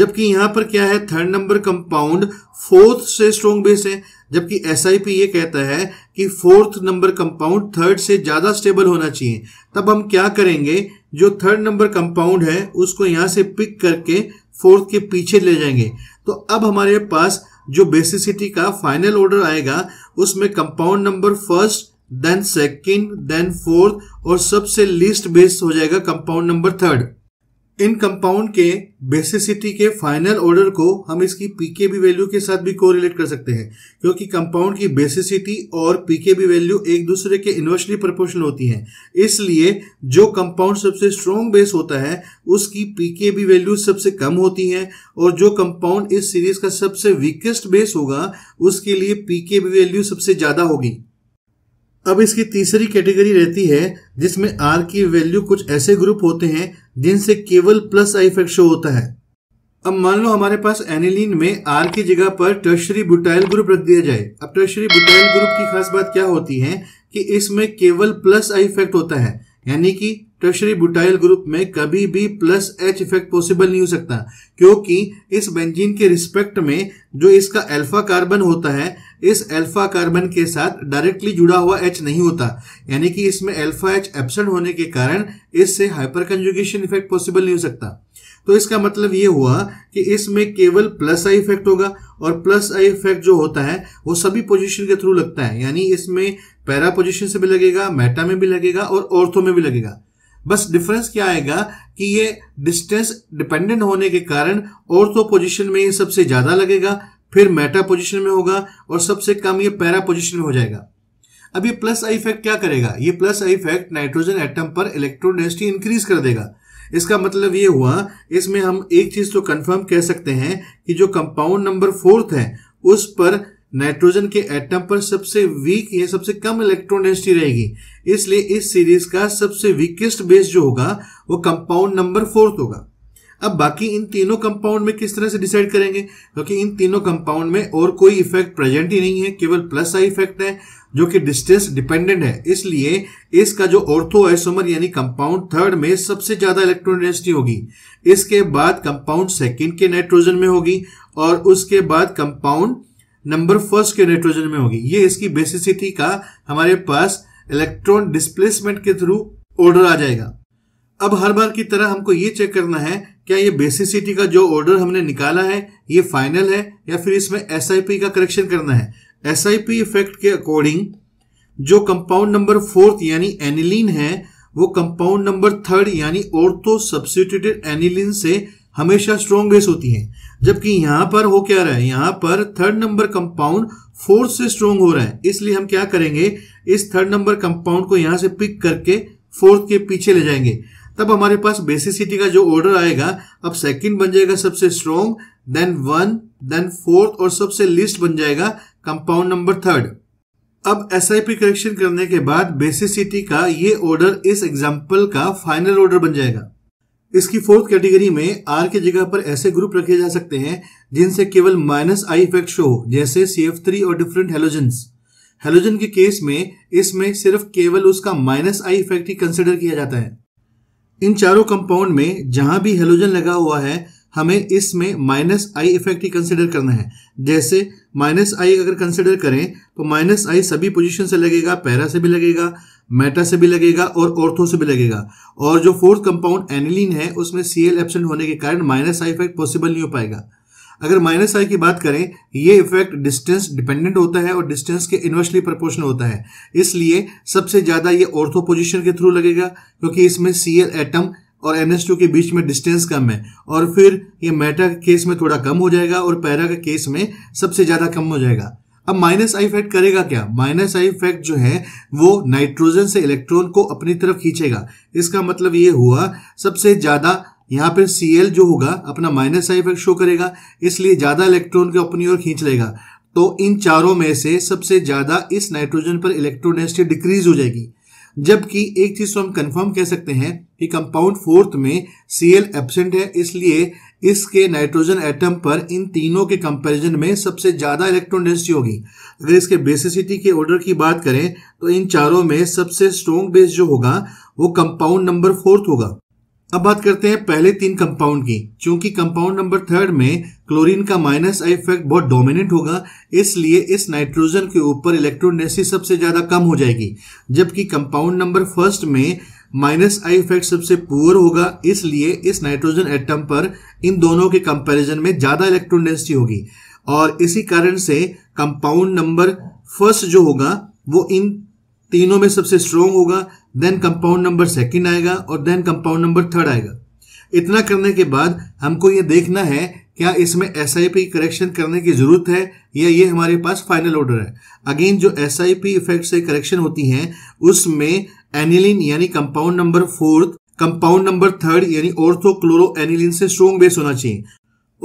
जबकि यहां पर क्या है थर्ड नंबर कंपाउंड फोर्थ से स्ट्रोंग बेस है जबकि एस ये कहता है कि फोर्थ नंबर कंपाउंड थर्ड से ज़्यादा स्टेबल होना चाहिए तब हम क्या करेंगे जो थर्ड नंबर कंपाउंड है उसको यहाँ से पिक करके फोर्थ के पीछे ले जाएंगे तो अब हमारे पास जो बेसिसिटी का फाइनल ऑर्डर आएगा उसमें compound number first then second then fourth और सबसे लिस्ट बेस्ड हो जाएगा कंपाउंड नंबर थर्ड इन कंपाउंड के बेसिसिटी के फाइनल ऑर्डर को हम इसकी बी वैल्यू के साथ भी कोरिलेट कर सकते हैं क्योंकि कंपाउंड की बेसिसिटी और बी वैल्यू एक दूसरे के इन्वर्सली प्रोपोर्शनल होती हैं इसलिए जो कंपाउंड सबसे स्ट्रॉन्ग बेस होता है उसकी बी वैल्यू सबसे कम होती है और जो कंपाउंड इस सीरीज का सबसे वीकेस्ट बेस होगा उसके लिए बी वैल्यू सबसे ज्यादा होगी अब इसकी तीसरी कैटेगरी रहती है जिसमें आर की वैल्यू कुछ ऐसे ग्रुप होते हैं जिनसे केवल प्लस आई इफेक्ट शो होता है अब मान लो हमारे पास एनिलीन में आर की जगह पर टर्शरी बुटाइल ग्रुप रख दिया जाए अब टर्शरी बुटाइल ग्रुप की खास बात क्या होती है कि इसमें केवल प्लस आई इफेक्ट होता है यानी कि टर्शरी बुटाइल ग्रुप में कभी भी प्लस एच इफेक्ट पॉसिबल नहीं हो सकता क्योंकि इस बेंजीन के रिस्पेक्ट में जो इसका अल्फा कार्बन होता है इस अल्फा कार्बन के साथ डायरेक्टली जुड़ा हुआ एच नहीं होता यानी कि इसमें अल्फा एच एबसेंट होने के कारण इससे हाइपर कंजुगेशन इफेक्ट पॉसिबल नहीं हो सकता तो इसका मतलब ये हुआ कि इसमें केवल प्लस आई इफेक्ट होगा और प्लस आई इफेक्ट जो होता है वो सभी पोजिशन के थ्रू लगता है यानी इसमें पैरा पोजिशन से भी लगेगा मेटा में भी लगेगा और ऑर्थो में भी लगेगा बस डिफरेंस क्या आएगा कि ये डिस्टेंस डिपेंडेंट होने के कारण ऑर्थो पोजिशन में ये सबसे ज्यादा लगेगा फिर मेटा पोजिशन में होगा और सबसे कम ये पैरा पोजिशन में हो जाएगा अब ये प्लस आई इफेक्ट क्या करेगा ये plus I effect nitrogen atom पर इलेक्ट्रॉन डेंसिटी इंक्रीज कर देगा इसका मतलब ये हुआ इसमें हम एक चीज तो कंफर्म कह सकते हैं कि जो कंपाउंड नंबर फोर्थ है उस पर नाइट्रोजन के एटम पर सबसे वीक या सबसे कम इलेक्ट्रॉन डेंसिटी रहेगी इसलिए इस सीरीज का सबसे वीकेस्ट बेस जो होगा वो कंपाउंड नंबर फोर्थ होगा अब बाकी इन तीनों कंपाउंड में किस तरह से डिसाइड करेंगे क्योंकि तो इन तीनों कंपाउंड में और कोई इफेक्ट प्रेजेंट ही नहीं है केवल प्लस आई इफेक्ट है जो कि डिस्टेंस डिपेंडेंट है इसलिए इसका जो ऑर्थो आइसोमर यानी कंपाउंड थर्ड में सबसे ज्यादा इलेक्ट्रॉन डेंसिटी होगी इसके बाद कंपाउंड सेकेंड के नाइट्रोजन में होगी और उसके बाद कंपाउंड नंबर फर्स्ट के नाइट्रोजन में होगी ये इसकी बेसिसिटी का हमारे पास इलेक्ट्रॉन डिस्प्लेसमेंट के थ्रू ऑर्डर आ जाएगा अब हर बार की तरह हमको ये चेक करना है क्या ये बेसिसिटी का जो ऑर्डर हमने निकाला है ये फाइनल है या फिर इसमें एस का करेक्शन करना है एस इफेक्ट के अकॉर्डिंग जो कंपाउंड नंबर फोर्थ यानी एनिलीन है वो कंपाउंड नंबर थर्ड यानी ऑर्थो सब्सिट्यूटेड एनिलीन से हमेशा स्ट्रॉन्ग बेस होती है जबकि यहां पर हो क्या रहा है यहां पर थर्ड नंबर कंपाउंड फोर्थ से स्ट्रॉन्ग हो रहा है इसलिए हम क्या करेंगे इस थर्ड नंबर कंपाउंड को यहां से पिक करके फोर्थ के पीछे ले जाएंगे तब हमारे पास बेसिसिटी का जो ऑर्डर आएगा अब सेकंड बन जाएगा सबसे strong then one then fourth और सबसे लिस्ट बन जाएगा कंपाउंड नंबर थर्ड अब एस आई पी करेक्शन करने के बाद बेसिसिटी का ये ऑर्डर इस एग्जाम्पल का फाइनल ऑर्डर बन जाएगा इसकी फोर्थ कैटेगरी में आर के जगह पर ऐसे ग्रुप रखे जा सकते हैं जिनसे केवल माइनस आई इफेक्ट शो हो जैसे सी एफ थ्री और डिफरेंट हेलोजन हेलोजन के केस में इसमें सिर्फ केवल उसका माइनस आई इफेक्ट ही कंसिडर किया जाता है इन चारों कंपाउंड में जहां भी हेलोजन लगा हुआ है हमें इसमें माइनस आई इफेक्ट ही कंसिडर करना है जैसे माइनस आई अगर कंसिडर करें तो माइनस आई सभी पोजिशन से लगेगा पैरा से भी लगेगा मेटा से भी लगेगा और ऑर्थो से भी लगेगा और जो फोर्थ कंपाउंड एनिलीन है उसमें सी एल एबसेंट होने के कारण माइनस आई इफेक्ट पॉसिबल नहीं हो पाएगा अगर माइनस आई की बात करें ये इफेक्ट डिस्टेंस डिपेंडेंट होता है और डिस्टेंस के इन्वर्सली प्रोपोर्शनल होता है इसलिए सबसे ज़्यादा ये ऑर्थो पोजिशन के थ्रू लगेगा क्योंकि इसमें सी एल एटम और एन एस टू के बीच में डिस्टेंस कम है और फिर ये मेटा के केस में थोड़ा कम हो जाएगा और पैरा के केस में सबसे ज़्यादा कम हो जाएगा अब माइनस आई इफेक्ट करेगा क्या माइनस आई इफेक्ट जो है वो नाइट्रोजन से इलेक्ट्रॉन को अपनी तरफ खींचेगा इसका मतलब ये हुआ सबसे ज़्यादा यहाँ पर सी एल जो होगा अपना माइनस साइन इफेक्ट शो करेगा इसलिए ज़्यादा इलेक्ट्रॉन को अपनी ओर खींच लेगा तो इन चारों में से सबसे ज़्यादा इस नाइट्रोजन पर इलेक्ट्रोनेसिटी डिक्रीज हो जाएगी जबकि एक चीज़ को हम कंफर्म कह सकते हैं कि कंपाउंड फोर्थ में सी एल एबसेंट है इसलिए इसके नाइट्रोजन एटम पर इन तीनों के कंपैरिजन में सबसे ज़्यादा इलेक्ट्रॉन डेंसिटी होगी अगर इसके बेसिसिटी के ऑर्डर की बात करें तो इन चारों में सबसे स्ट्रॉन्ग बेस जो होगा वो कंपाउंड नंबर फोर्थ होगा अब बात करते हैं पहले तीन कंपाउंड की क्योंकि कंपाउंड नंबर थर्ड में क्लोरीन का माइनस आई इफेक्ट बहुत डोमिनेंट होगा इसलिए इस नाइट्रोजन के ऊपर इलेक्ट्रोनेसी सबसे ज्यादा कम हो जाएगी जबकि कंपाउंड नंबर फर्स्ट में माइनस आई इफेक्ट सबसे पुअर होगा इसलिए इस नाइट्रोजन एटम पर इन दोनों के कंपेरिजन में ज्यादा इलेक्ट्रोनेसिटी होगी और इसी कारण से कंपाउंड नंबर फर्स्ट जो होगा वो इन तीनों में सबसे स्ट्रोंग होगा देन कंपाउंड नंबर सेकेंड आएगा और देन कंपाउंड नंबर थर्ड आएगा इतना करने के बाद हमको ये देखना है क्या इसमें एस करेक्शन करने की ज़रूरत है या ये हमारे पास फाइनल ऑर्डर है अगेन जो एस इफेक्ट से करेक्शन होती है उसमें एनिलिन यानी compound number fourth compound number third यानी ऑर्थो क्लोरो एनिलिन से स्ट्रोंग बेस होना चाहिए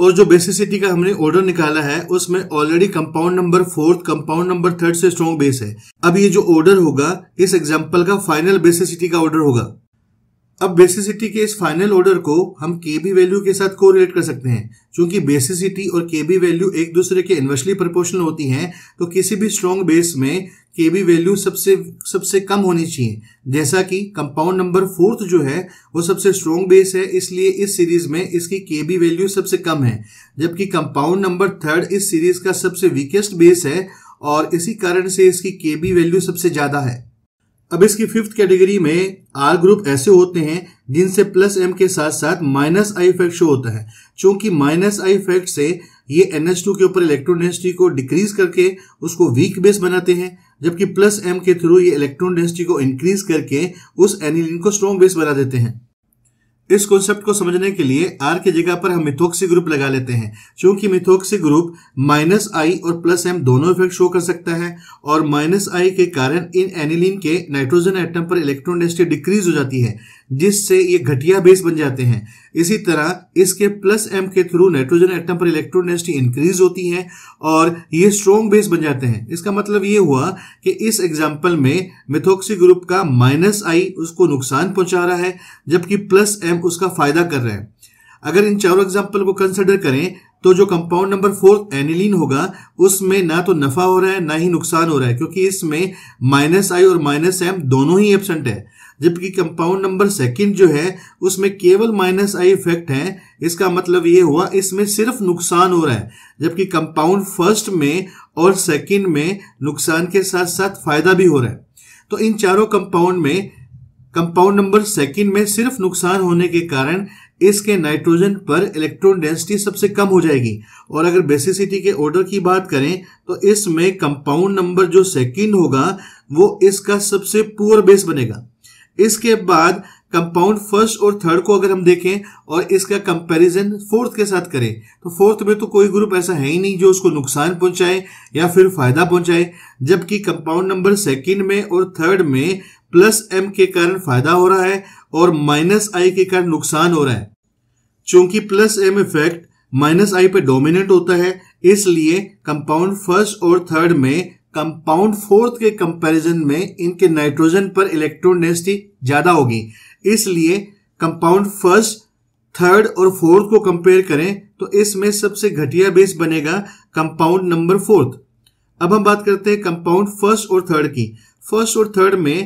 और जो बेसिसिटी का हमने ऑर्डर निकाला है उसमें already compound number fourth compound number third से स्ट्रॉन्ग बेस है अब ये जो ऑर्डर होगा इस एग्जाम्पल का फाइनल बेसिसिटी का ऑर्डर होगा अब बेसिसिटी के इस फाइनल ऑर्डर को हम के बी वैल्यू के साथ को कर सकते हैं क्योंकि बेसिसिटी और के बी वैल्यू एक दूसरे के इन्वर्सली प्रपोर्शनल होती हैं तो किसी भी स्ट्रॉन्ग बेस में के बी वैल्यू सबसे सबसे कम होनी चाहिए जैसा कि कंपाउंड नंबर फोर्थ जो है वो सबसे स्ट्रॉन्ग बेस है इसलिए इस सीरीज में इसकी के बी वैल्यू सबसे कम है जबकि कंपाउंड नंबर थर्ड इस सीरीज का सबसे वीकेस्ट बेस है और इसी कारण से इसकी के बी वैल्यू सबसे ज्यादा है अब इसकी फिफ्थ कैटेगरी में आर ग्रुप ऐसे होते हैं जिनसे प्लस एम के साथ साथ माइनस आई इफेक्ट शो होता है चूंकि माइनस आई इफेक्ट से ये टू के ऊपर इलेक्ट्रॉन डेंसिटी को डिक्रीज करके उसको वीक बेस बनाते हैं जबकि प्लस एम के थ्रू ये इलेक्ट्रॉन डेंसिटी को इंक्रीज करके उस एनिलिन को स्ट्रॉन्ग बेस बना देते हैं इस कॉन्सेप्ट को समझने के लिए आर की जगह पर हम मिथोक्सी ग्रुप लगा लेते हैं क्योंकि मिथोक्सी ग्रुप माइनस आई और प्लस एम दोनों इफेक्ट शो कर सकता है और माइनस आई के कारण इन एनिलिन के नाइट्रोजन एटम पर इलेक्ट्रॉन डेंसिटी डिक्रीज हो जाती है जिससे ये घटिया बेस बन जाते हैं इसी तरह इसके प्लस एम के थ्रू नाइट्रोजन एटम पर इलेक्ट्रोनेसिटी इंक्रीज होती है और ये स्ट्रोंग बेस बन जाते हैं इसका मतलब ये हुआ कि इस एग्जाम्पल में मिथोक्सी ग्रुप का माइनस आई उसको नुकसान पहुंचा रहा है जबकि प्लस एम उसका फायदा कर रहे हैं अगर इन चारों एग्जाम्पल को कंसिडर करें तो जो कंपाउंड नंबर फोर्थ एनिलीन होगा उसमें ना तो नफा हो रहा है ना ही नुकसान हो रहा है क्योंकि इसमें माइनस आई और माइनस एम दोनों ही एबसेंट है जबकि कंपाउंड नंबर सेकंड जो है उसमें केवल माइनस आई इफेक्ट है इसका मतलब ये हुआ इसमें सिर्फ नुकसान हो रहा है जबकि कंपाउंड फर्स्ट में और सेकंड में नुकसान के साथ साथ फायदा भी हो रहा है तो इन चारों कंपाउंड में कंपाउंड नंबर सेकंड में सिर्फ नुकसान होने के कारण इसके नाइट्रोजन पर इलेक्ट्रॉन डेंसिटी सबसे कम हो जाएगी और अगर बेसिसिटी के ऑर्डर की बात करें तो इसमें कंपाउंड नंबर जो सेकंड होगा वो इसका सबसे पुअर बेस बनेगा इसके बाद कंपाउंड फर्स्ट और थर्ड को अगर हम देखें और इसका कंपैरिजन फोर्थ के साथ करें तो फोर्थ में तो कोई ग्रुप ऐसा है ही नहीं जो उसको नुकसान पहुंचाए या फिर फायदा पहुंचाए जबकि कंपाउंड नंबर सेकंड में और थर्ड में प्लस एम के कारण फायदा हो रहा है और माइनस आई के कारण नुकसान हो रहा है चूंकि plus M effect minus I पे डोमिनेट होता है इसलिए कंपाउंड फर्स्ट और थर्ड में कंपाउंड फोर्थ के कंपैरिजन में इनके नाइट्रोजन पर इलेक्ट्रॉन डेंसिटी ज़्यादा होगी इसलिए कंपाउंड फर्स्ट थर्ड और फोर्थ को कंपेयर करें तो इसमें सबसे घटिया बेस बनेगा कंपाउंड नंबर फोर्थ अब हम बात करते हैं कंपाउंड फर्स्ट और थर्ड की फर्स्ट और थर्ड में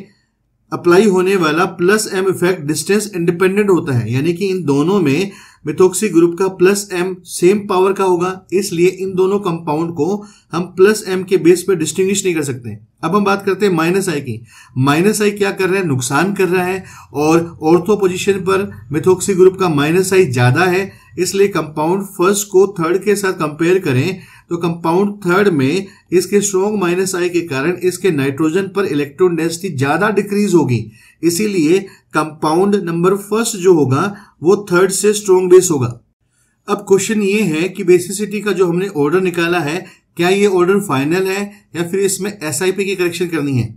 अप्लाई होने वाला plus M effect distance independent होता है यानी कि इन दोनों में मिथोक्सी ग्रुप का प्लस एम सेम पावर का होगा इसलिए इन दोनों कंपाउंड को हम प्लस एम के बेस पर डिस्टिंग्विश नहीं कर सकते अब हम बात करते हैं माइनस आई की माइनस आई क्या कर रहा है नुकसान कर रहा है और ऑर्थो पोजीशन पर मिथोक्सी ग्रुप का माइनस आई ज्यादा है इसलिए कंपाउंड फर्स्ट को थर्ड के साथ कंपेयर करें तो कंपाउंड थर्ड में इसके स्ट्रोंग माइनस आई के कारण इसके नाइट्रोजन पर इलेक्ट्रॉन डेंसिटी ज्यादा डिक्रीज होगी इसीलिए कंपाउंड नंबर फर्स्ट जो होगा वो थर्ड से स्ट्रॉन्ग बेस होगा अब क्वेश्चन ये है कि बेसिसिटी का जो हमने ऑर्डर निकाला है क्या ये ऑर्डर फाइनल है या फिर इसमें एस की करेक्शन करनी है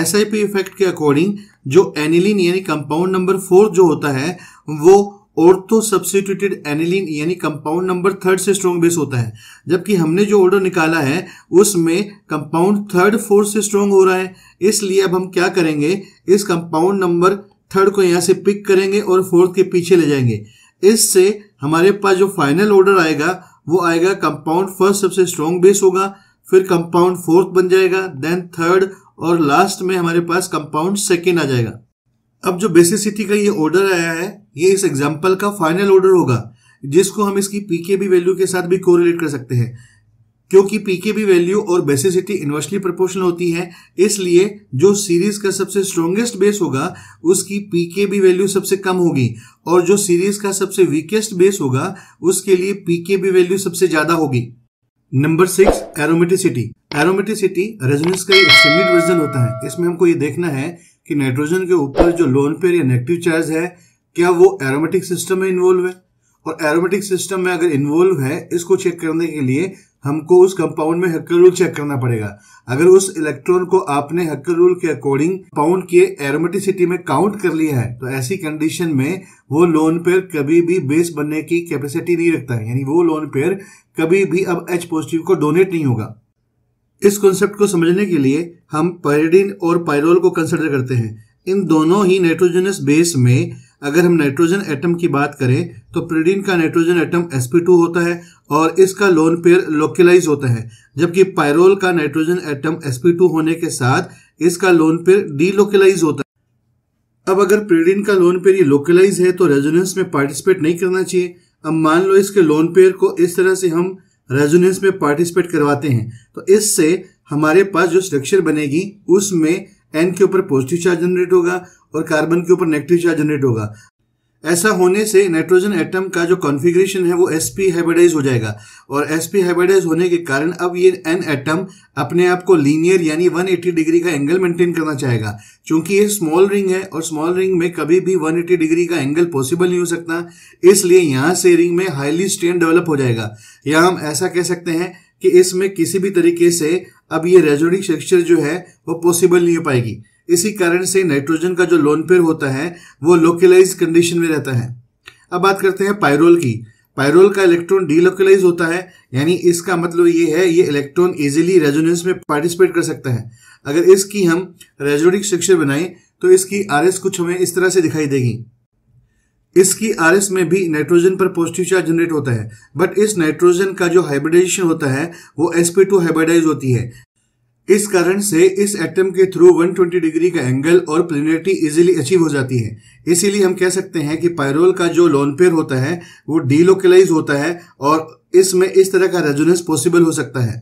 एस इफेक्ट के अकॉर्डिंग जो एनिलिन यानी कंपाउंड नंबर फोर जो होता है वो ऑर्थो सब्सिट्यूटेड एनिलीन यानी कंपाउंड नंबर थर्ड से स्ट्रॉन्ग बेस होता है जबकि हमने जो ऑर्डर निकाला है उसमें कंपाउंड थर्ड फोर्थ से स्ट्रॉन्ग हो रहा है इसलिए अब हम क्या करेंगे इस कंपाउंड नंबर थर्ड को यहाँ से पिक करेंगे और फोर्थ के पीछे ले जाएंगे इससे हमारे पास जो फाइनल ऑर्डर आएगा वो आएगा कंपाउंड फर्स्ट सबसे स्ट्रॉन्ग बेस होगा फिर कंपाउंड फोर्थ बन जाएगा देन थर्ड और लास्ट में हमारे पास कंपाउंड सेकेंड आ जाएगा अब जो बेसिसिटी का ये ऑर्डर आया है ये इस एग्जाम्पल का फाइनल ऑर्डर होगा जिसको हम इसकी पीकेबी वैल्यू के साथ भी कोरिलेट कर सकते हैं क्योंकि पीकेबी वैल्यू और बेसिसिटी इन्वर्सली प्रोपोर्शनल होती है इसलिए जो सीरीज का सबसे स्ट्रॉन्गेस्ट बेस होगा उसकी पीकेबी वैल्यू सबसे कम होगी और जो सीरीज का सबसे वीकेस्ट बेस होगा उसके लिए पीकेबी वैल्यू सबसे ज्यादा होगी number six aromaticity aromaticity resonance का एक्सटेंडेड वर्जन होता है इसमें हमको ये देखना है कि नाइट्रोजन के ऊपर जो लोन पेयर या नेगेटिव चार्ज है क्या वो एरोमेटिक सिस्टम में इन्वॉल्व है और एरोमेटिक सिस्टम में अगर इन्वॉल्व है इसको चेक करने के लिए हमको उस कंपाउंड में हक्कर रूल चेक करना पड़ेगा अगर उस इलेक्ट्रॉन को आपने हक्कर रूल के अकॉर्डिंग पाउंड के एरोमेटिसिटी में काउंट कर लिया है तो ऐसी कंडीशन में वो लोन पेयर कभी भी बेस बनने की कैपेसिटी नहीं रखता है यानी वो लोन पेयर कभी भी अब एच पॉजिटिव को डोनेट नहीं होगा इस कॉन्सेप्ट को समझने के लिए हम पायरिडीन और पायरोल को कंसिडर करते हैं इन दोनों ही नाइट्रोजनस बेस में अगर हम नाइट्रोजन एटम की बात करें तो प्रीडीन का नाइट्रोजन एटम sp2 होता है और इसका लोन पेयर लोकलाइज होता है जबकि पायरोल का नाइट्रोजन एटम sp2 होने के साथ इसका लोन पेयर डीलोकलाइज होता है अब अगर प्रीडीन का लोन पेयर ये लोकलाइज है तो रेजोनेंस में पार्टिसिपेट नहीं करना चाहिए अब मान लो इसके लोन पेयर को इस तरह से हम रेजोनेंस में पार्टिसिपेट करवाते हैं तो इससे हमारे पास जो स्ट्रक्चर बनेगी उसमें एन के ऊपर पॉजिटिव चार्ज जनरेट होगा और कार्बन के ऊपर नेगेटिव चार्ज जनरेट होगा ऐसा होने से नाइट्रोजन एटम का जो कॉन्फ़िगरेशन है वो एस पी हाइब्रिडाइज हो जाएगा और एस पी हाइब्रिडाइज होने के कारण अब ये एन एटम अपने आप को लीनियर यानी 180 डिग्री का एंगल मेंटेन करना चाहेगा क्योंकि ये स्मॉल रिंग है और स्मॉल रिंग में कभी भी 180 डिग्री का एंगल पॉसिबल नहीं हो सकता इसलिए यहाँ से रिंग में हाईली स्ट्रेन डेवलप हो जाएगा या हम ऐसा कह सकते हैं कि इसमें किसी भी तरीके से अब ये रेजोडिक स्ट्रक्चर जो है वो पॉसिबल नहीं हो पाएगी इसी कारण से नाइट्रोजन का जो लोन पेयर होता है वो लोकलाइज कंडीशन में रहता है अब बात करते हैं पायरोल की पायरोल का इलेक्ट्रॉन डीलोकलाइज होता है यानी इसका मतलब ये है ये इलेक्ट्रॉन इजिली रेजोनेंस में पार्टिसिपेट कर सकता है अगर इसकी हम रेजोडिक स्ट्रक्चर बनाएं तो इसकी आर कुछ हमें इस तरह से दिखाई देगी इसकी आर में भी नाइट्रोजन पर पॉजिटिव चार्ज जनरेट होता है बट इस नाइट्रोजन का जो हाइब्रिडाइजेशन होता है वो एसपी टू हाइब्रिडाइज होती है इस कारण से इस एटम के थ्रू 120 डिग्री का एंगल और प्लेनेटी इजीली अचीव हो जाती है इसीलिए हम कह सकते हैं कि पायरोल का जो पेयर होता है वो डीलोकलाइज होता है और इसमें इस तरह का रेजोनेंस पॉसिबल हो सकता है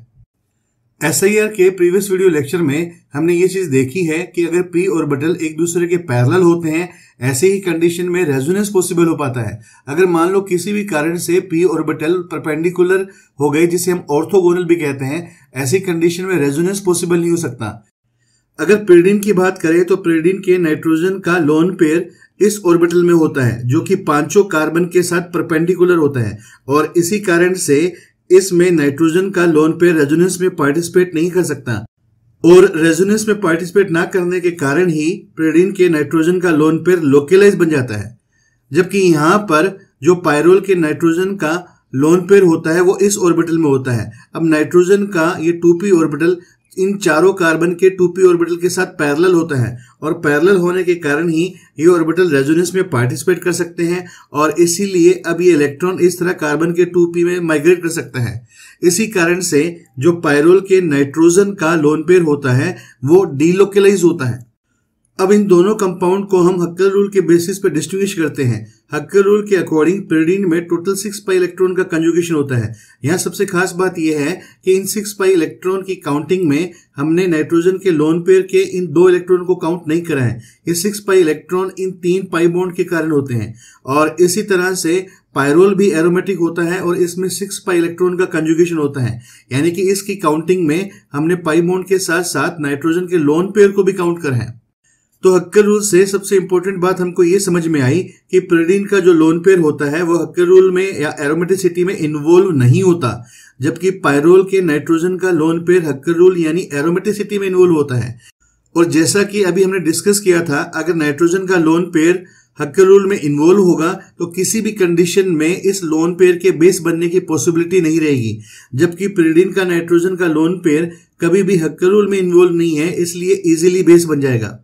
एस के प्रीवियस वीडियो लेक्चर में हमने ये चीज देखी है कि अगर पी और बटल एक दूसरे के पैरेलल होते हैं ऐसे ही कंडीशन में रेजोनेंस पॉसिबल हो पाता है अगर मान लो किसी भी कारण से पी और बटल परपेंडिकुलर हो गए जिसे हम ऑर्थोगोनल भी कहते हैं ऐसी कंडीशन में रेजोनेंस पॉसिबल नहीं हो सकता अगर प्रीडिन की बात करें तो प्रीडिन के नाइट्रोजन का लोन पेयर इस ऑर्बिटल में होता है जो कि पांचों कार्बन के साथ परपेंडिकुलर होता है और इसी कारण से इसमें नाइट्रोजन का लोन पे रेजोनेंस में पार्टिसिपेट नहीं कर सकता और रेजोनेंस में पार्टिसिपेट ना करने के कारण ही प्रेडीन के नाइट्रोजन का लोन पेयर लोकेलाइज बन जाता है जबकि यहाँ पर जो पायरोल के नाइट्रोजन का लोन पेयर होता है वो इस ऑर्बिटल में होता है अब नाइट्रोजन का ये टू पी ऑर्बिटल इन चारों कार्बन के पी ऑर्बिटल के साथ पैरेलल होता है और पैरेलल होने के कारण ही ये ऑर्बिटल रेजोनेंस में पार्टिसिपेट कर सकते हैं और इसीलिए अब ये इलेक्ट्रॉन इस तरह कार्बन के पी में माइग्रेट कर सकता है इसी कारण से जो पायरोल के नाइट्रोजन का लोन पेयर होता है वो डीलोकलाइज होता है अब इन दोनों कंपाउंड को हम हक्कर रूल के बेसिस पर डिस्टिंग करते हैं हक्कल रूल के अकॉर्डिंग पेरीडीन में टोटल सिक्स पाई इलेक्ट्रॉन का कंजुगेशन होता है यहाँ सबसे खास बात यह है कि इन सिक्स पाई इलेक्ट्रॉन की काउंटिंग में हमने नाइट्रोजन के लोन पेयर के इन दो इलेक्ट्रॉन को काउंट नहीं करा है ये सिक्स पाई इलेक्ट्रॉन इन तीन पाई बॉन्ड के कारण होते हैं और इसी तरह से पायरोल भी एरोमेटिक होता है और इसमें सिक्स पाई इलेक्ट्रॉन का कंजुगेशन होता है यानी कि इसकी काउंटिंग में हमने पाई बॉन्ड के साथ साथ नाइट्रोजन के लोन पेयर को भी काउंट करा है तो हक्कर रूल से सबसे इंपॉर्टेंट बात हमको ये समझ में आई कि प्रीडीन का जो लोन पेयर होता है वो हक्कर रूल में या एरोमेटिसिटी में इन्वॉल्व नहीं होता जबकि पायरोल के नाइट्रोजन का लोन पेयर हक्कर रूल यानी एरोमेटिसिटी में इन्वॉल्व होता है और जैसा कि अभी हमने डिस्कस किया था अगर नाइट्रोजन का लोन पेयर हक्कर रूल में इन्वॉल्व होगा तो किसी भी कंडीशन में इस लोन पेयर के बेस बनने की पॉसिबिलिटी नहीं रहेगी जबकि प्रीडीन का नाइट्रोजन का लोन पेयर कभी भी हक्कर रूल में इन्वॉल्व नहीं है इसलिए इजीली बेस बन जाएगा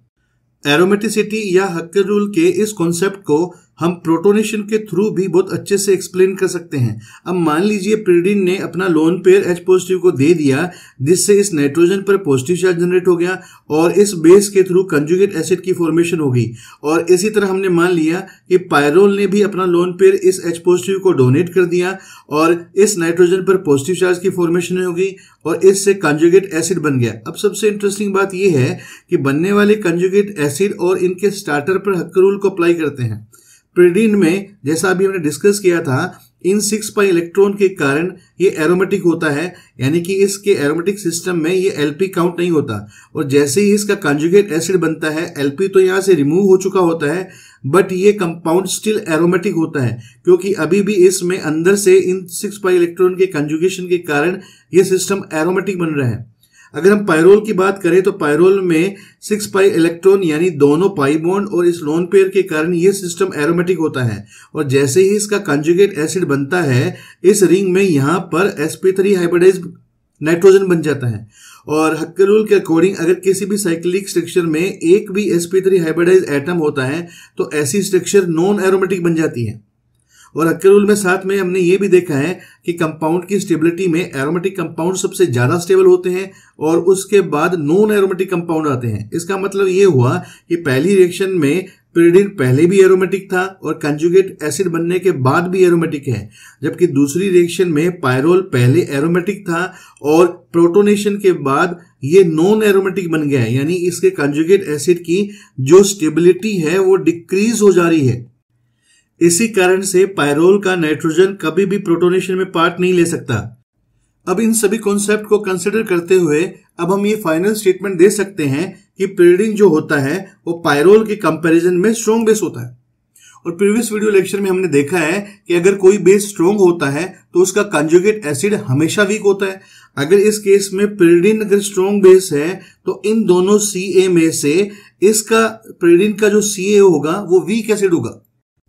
एरोमेटिसिटी या हक्के रूल के इस कॉन्सेप्ट को हम प्रोटोनेशन के थ्रू भी बहुत अच्छे से एक्सप्लेन कर सकते हैं अब मान लीजिए प्रीडिन ने अपना लोन पेयर एच पॉजिटिव को दे दिया जिससे इस नाइट्रोजन पर पॉजिटिव चार्ज जनरेट हो गया और इस बेस के थ्रू कंजुगेट एसिड की फॉर्मेशन हो गई और इसी तरह हमने मान लिया कि पायरोल ने भी अपना लोन पेयर इस एच पॉजिटिव को डोनेट कर दिया और इस नाइट्रोजन पर पॉजिटिव चार्ज की फॉर्मेशन हो गई और इससे कंजुगेट एसिड बन गया अब सबसे इंटरेस्टिंग बात यह है कि बनने वाले कंजुगेट एसिड और इनके स्टार्टर पर हक्कर रूल को अप्लाई करते हैं प्रिडीन में जैसा अभी हमने डिस्कस किया था इन सिक्स पाई इलेक्ट्रॉन के कारण ये एरोमेटिक होता है यानी कि इसके एरोमेटिक सिस्टम में ये एलपी काउंट नहीं होता और जैसे ही इसका कंजुगेट एसिड बनता है एलपी तो यहाँ से रिमूव हो चुका होता है बट ये कंपाउंड स्टिल एरोमेटिक होता है क्योंकि अभी भी इसमें अंदर से इन सिक्स पाई इलेक्ट्रॉन के कंजुगेशन के कारण ये सिस्टम एरोमेटिक बन रहा है अगर हम पायरोल की बात करें तो पायरोल में सिक्स पाई इलेक्ट्रॉन यानी दोनों पाई बॉन्ड और इस लोन पेयर के कारण ये सिस्टम एरोमेटिक होता है और जैसे ही इसका कंजुगेट एसिड बनता है इस रिंग में यहाँ पर sp3 हाइब्रिडाइज नाइट्रोजन बन जाता है और हक्के रूल के अकॉर्डिंग अगर किसी भी साइक्लिक स्ट्रक्चर में एक भी sp3 हाइब्रिडाइज एटम होता है तो ऐसी स्ट्रक्चर नॉन एरोमेटिक बन जाती है और अक्के रूल में साथ में हमने ये भी देखा है कि कंपाउंड की स्टेबिलिटी में एरोमेटिक कंपाउंड सबसे ज़्यादा स्टेबल होते हैं और उसके बाद नॉन एरोमेटिक कंपाउंड आते हैं इसका मतलब ये हुआ कि पहली रिएक्शन में पेरिडिन पहले भी एरोमेटिक था और कंजुगेट एसिड बनने के बाद भी एरोमेटिक है जबकि दूसरी रिएक्शन में पायरोल पहले एरोमेटिक था और प्रोटोनेशन के बाद ये नॉन एरोमेटिक बन गया है यानी इसके कंजुगेट एसिड की जो स्टेबिलिटी है वो डिक्रीज हो जा रही है इसी कारण से पायरोल का नाइट्रोजन कभी भी प्रोटोनेशन में पार्ट नहीं ले सकता अब इन सभी कॉन्सेप्ट को कंसिडर करते हुए अब हम ये फाइनल स्टेटमेंट दे सकते हैं कि प्रीडिंग जो होता है वो पायरोल के कंपेरिजन में स्ट्रॉन्ग बेस होता है और प्रीवियस वीडियो लेक्चर में हमने देखा है कि अगर कोई बेस स्ट्रॉन्ग होता है तो उसका कंजुगेट एसिड हमेशा वीक होता है अगर इस केस में प्रीडिन अगर स्ट्रॉन्ग बेस है तो इन दोनों सी में से इसका प्रीडिन का जो सी होगा वो वीक एसिड होगा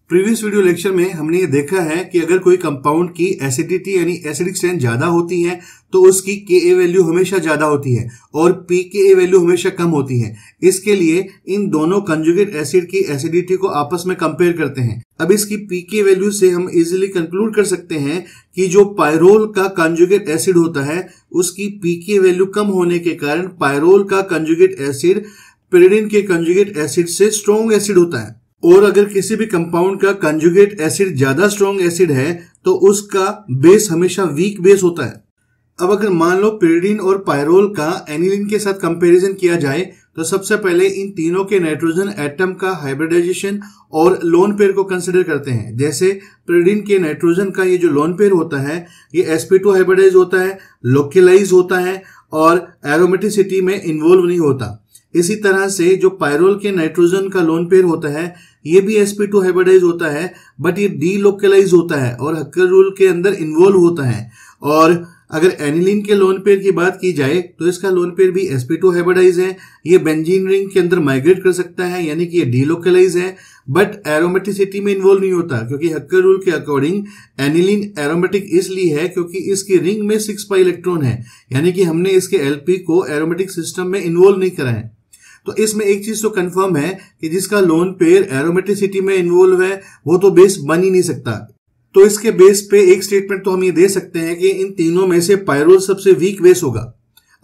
प्रीवियस वीडियो लेक्चर में हमने ये देखा है कि अगर कोई कंपाउंड की एसिडिटी यानी एसिडिक स्ट्रेंथ ज्यादा होती है तो उसकी के ए वैल्यू हमेशा ज्यादा होती है और पी के ए वैल्यू हमेशा कम होती है इसके लिए इन दोनों कंजुगेट एसिड की एसिडिटी को आपस में कंपेयर करते हैं अब इसकी पी के वैल्यू से हम इजिली कंक्लूड कर सकते हैं कि जो पायरोल का कंजुगेट एसिड होता है उसकी पी के वैल्यू कम होने के कारण पायरोल का कंजुगेट एसिड पेरिडिन के कंजुगेट एसिड से स्ट्रॉन्ग एसिड होता है और अगर किसी भी कंपाउंड का कंजुगेट एसिड ज्यादा स्ट्रॉन्ग एसिड है तो उसका बेस हमेशा वीक बेस होता है अब अगर मान लो पेरिडिन और पायरोल का एनिलिन के साथ कंपैरिजन किया जाए तो सबसे पहले इन तीनों के नाइट्रोजन एटम का हाइब्रिडाइजेशन और लोन पेयर को कंसिडर करते हैं जैसे पेरिडिन के नाइट्रोजन का ये जो लोन पेयर होता है ये एसपी टू हाइब्रिडाइज होता है लोकेलाइज होता है और एरोमेटिसिटी में इन्वॉल्व नहीं होता इसी तरह से जो पायरोल के नाइट्रोजन का लोन पेयर होता है ये भी sp2 टू हाइब्रिडाइज होता है बट ये डीलोकलाइज होता है और हक्कर रूल के अंदर इन्वॉल्व होता है और अगर एनिलिन के लोन पेयर की बात की जाए तो इसका लोन पेयर भी sp2 टू हाइब्रिडाइज है ये बेंजीन रिंग के अंदर माइग्रेट कर सकता है यानी कि ये डीलोकलाइज है बट एरोमेटिसिटी में इन्वॉल्व नहीं होता क्योंकि हक्कर रूल के अकॉर्डिंग एनिलिन एरोमेटिक इसलिए है क्योंकि इसकी रिंग में सिक्स पाई इलेक्ट्रॉन है यानी कि हमने इसके एलपी को एरोमेटिक सिस्टम में इन्वॉल्व नहीं करा है तो इसमें एक चीज तो कंफर्म है कि जिसका लोन पेयर एरोमेटिसिटी में इन्वॉल्व है वो तो बेस बन ही नहीं सकता तो इसके बेस पे एक स्टेटमेंट तो हम ये दे सकते हैं कि इन तीनों में से पायरोल सबसे वीक बेस होगा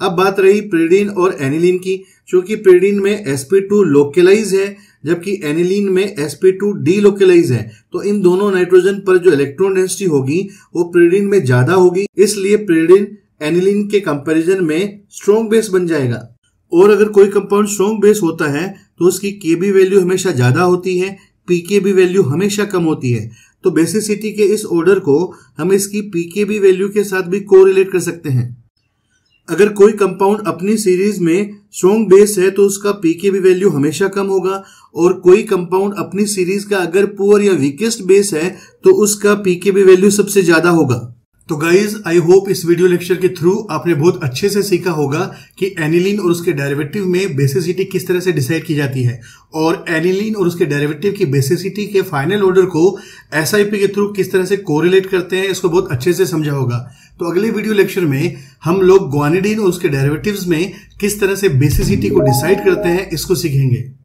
अब बात रही प्रेडिन और एनिलीन की क्योंकि प्रेडिन में sp2 लोकेलाइज है जबकि एनिलीन में sp2 डीलोकेलाइज है तो इन दोनों नाइट्रोजन पर जो इलेक्ट्रॉन डेंसिटी होगी वो प्रेडिन में ज्यादा होगी इसलिए प्रेडिन एनिलीन के कंपैरिजन में स्ट्रॉन्ग बेस बन जाएगा और अगर कोई कंपाउंड स्ट्रॉन्ग बेस होता है तो उसकी के बी वैल्यू हमेशा ज़्यादा होती है पी के बी वैल्यू हमेशा कम होती है तो बेसिसिटी के इस ऑर्डर को हम इसकी पी के बी वैल्यू के साथ भी को रिलेट कर सकते हैं अगर कोई कंपाउंड अपनी सीरीज में स्ट्रॉन्ग बेस है तो उसका पी के बी वैल्यू हमेशा कम होगा और कोई कंपाउंड अपनी सीरीज का अगर पुअर या वीकेस्ट बेस है तो उसका पी के बी वैल्यू सबसे ज़्यादा होगा तो गाइज आई होप इस वीडियो लेक्चर के थ्रू आपने बहुत अच्छे से सीखा होगा कि एनिलिन और उसके डेरिवेटिव में बेसिसिटी किस तरह से डिसाइड की जाती है और एनिलिन और उसके डेरिवेटिव की बेसिसिटी के फाइनल ऑर्डर को एस के थ्रू किस तरह से कोरिलेट करते हैं इसको बहुत अच्छे से समझा होगा तो अगले वीडियो लेक्चर में हम लोग ग्वानिडीन और उसके डायरेवेटिव में किस तरह से बेसिसिटी को डिसाइड करते हैं इसको सीखेंगे